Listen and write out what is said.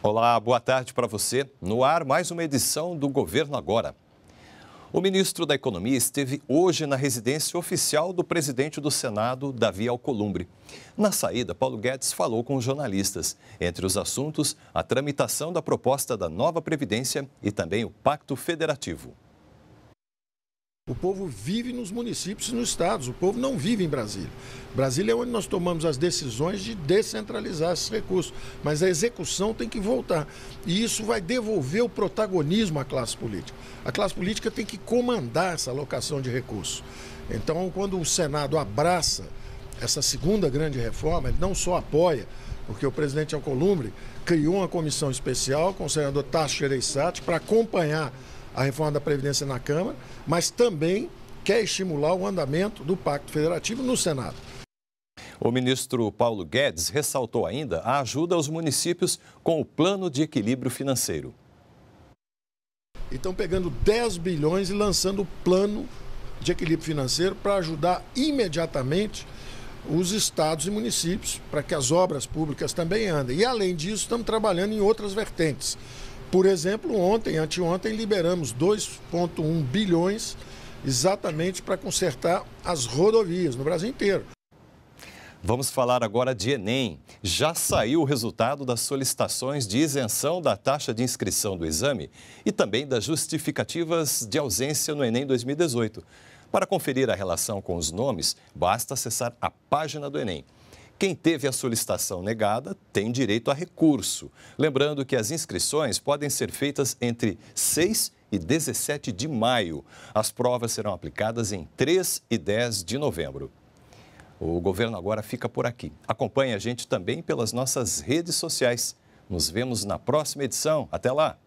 Olá, boa tarde para você. No ar, mais uma edição do Governo Agora. O ministro da Economia esteve hoje na residência oficial do presidente do Senado, Davi Alcolumbre. Na saída, Paulo Guedes falou com os jornalistas. Entre os assuntos, a tramitação da proposta da nova Previdência e também o Pacto Federativo. O povo vive nos municípios e nos estados, o povo não vive em Brasília. Brasília é onde nós tomamos as decisões de descentralizar esses recursos, mas a execução tem que voltar. E isso vai devolver o protagonismo à classe política. A classe política tem que comandar essa alocação de recursos. Então, quando o Senado abraça essa segunda grande reforma, ele não só apoia, porque o presidente Alcolumbre criou uma comissão especial com o senador Tasso Gereissati para acompanhar a reforma da Previdência na Câmara, mas também quer estimular o andamento do Pacto Federativo no Senado. O ministro Paulo Guedes ressaltou ainda a ajuda aos municípios com o plano de equilíbrio financeiro. estão pegando 10 bilhões e lançando o plano de equilíbrio financeiro para ajudar imediatamente os estados e municípios para que as obras públicas também andem. E, além disso, estamos trabalhando em outras vertentes. Por exemplo, ontem, anteontem, liberamos 2,1 bilhões exatamente para consertar as rodovias no Brasil inteiro. Vamos falar agora de Enem. Já saiu o resultado das solicitações de isenção da taxa de inscrição do exame e também das justificativas de ausência no Enem 2018. Para conferir a relação com os nomes, basta acessar a página do Enem. Quem teve a solicitação negada tem direito a recurso. Lembrando que as inscrições podem ser feitas entre 6 e 17 de maio. As provas serão aplicadas em 3 e 10 de novembro. O governo agora fica por aqui. Acompanhe a gente também pelas nossas redes sociais. Nos vemos na próxima edição. Até lá!